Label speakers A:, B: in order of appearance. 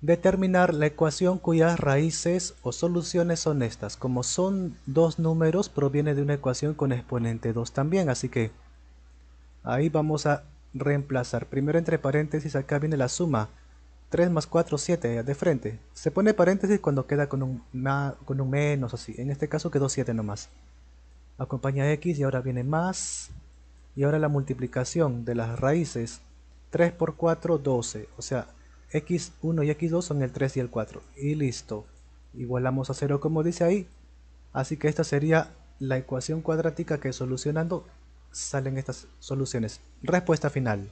A: Determinar la ecuación cuyas raíces o soluciones son estas. Como son dos números, proviene de una ecuación con exponente 2 también. Así que ahí vamos a reemplazar. Primero entre paréntesis, acá viene la suma. 3 más 4, 7 de frente. Se pone paréntesis cuando queda con un, con un menos, así. En este caso quedó 7 nomás. Acompaña x y ahora viene más. Y ahora la multiplicación de las raíces. 3 por 4, 12. O sea, x1 y x2 son el 3 y el 4 y listo igualamos a 0 como dice ahí así que esta sería la ecuación cuadrática que solucionando salen estas soluciones respuesta final